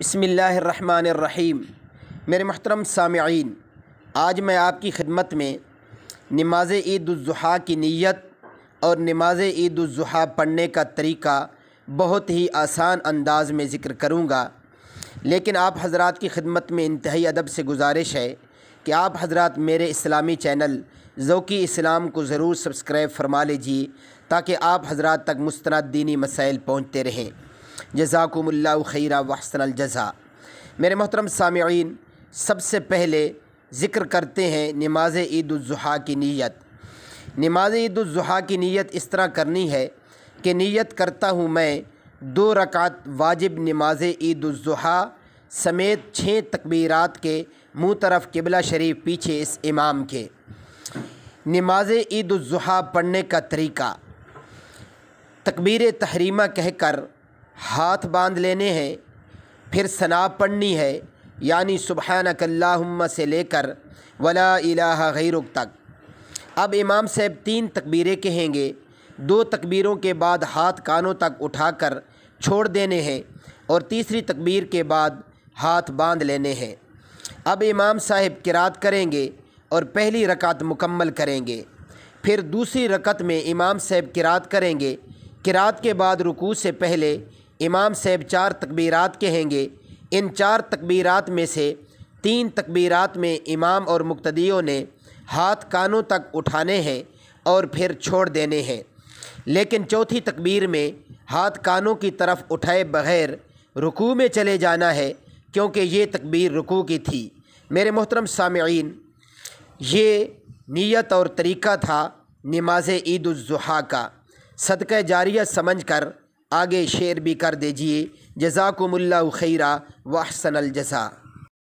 बसमिल्लर बसमीम मेरे मोहतरम साम आज मैं आपकी खिदमत में नमाज ईदुज़ा की नीयत और नमाज ईदुज़ा पढ़ने का तरीका बहुत ही आसान अंदाज में ज़िक्र करूँगा लेकिन आप हजरात की खिदमत में इंतहाई अदब से गुजारिश है कि आप हजरात मेरे इस्लामी चैनल ज़ौकी इस्लाम को ज़रूर सब्सक्राइब फरमा लीजिए ताकि आप हजरात तक मुस्ंद दीनी मसाइल पहुँचते रहें जजाकुमल्ला खैरा वसन जज़ा मेरे मोहतरम सामीन सबसे पहले ज़िक्र करते हैं नमाज ईदाजी की नीयत नमाज ईदाजी की नीयत इस तरह करनी है कि नीयत करता हूँ मैं दो रकात वाजिब नमाज ईदाजी समेत छः तकबीरत के मुँह तरफ किबला शरीफ पीछे इस इमाम के नमाज ईदाजी पढ़ने का तरीका तकबीर तहरीमा कहकर हाथ बांध लेने हैं फिर सना पढ़नी है यानी नकल्लाम से लेकर वला इलाहा गैरुक तक अब इमाम साहब तीन तकबीरें कहेंगे दो तकबीरों के बाद हाथ कानों तक उठाकर छोड़ देने हैं और तीसरी तकबीर के बाद हाथ बांध लेने हैं अब इमाम साहब किरात करेंगे और पहली रकात मुकम्मल करेंगे फिर दूसरी रकत में इमाम साहब किरात करेंगे किरात के बाद रुकू से पहले इमाम साहब चार तकबीरात कहेंगे इन चार तकबीरात में से तीन तकबीरात में इमाम और मुक्तदियों ने हाथ कानों तक उठाने हैं और फिर छोड़ देने हैं लेकिन चौथी तकबीर में हाथ कानों की तरफ उठाए बगैर रुकू में चले जाना है क्योंकि ये तकबीर रुकू की थी मेरे मोहतरम सामीन ये नीयत और तरीक़ा था नमाज ईद का सदक़ जारिया समझ कर आगे शेयर भी कर दीजिए जजाकुमल्ला खैरा वाहसन अलजा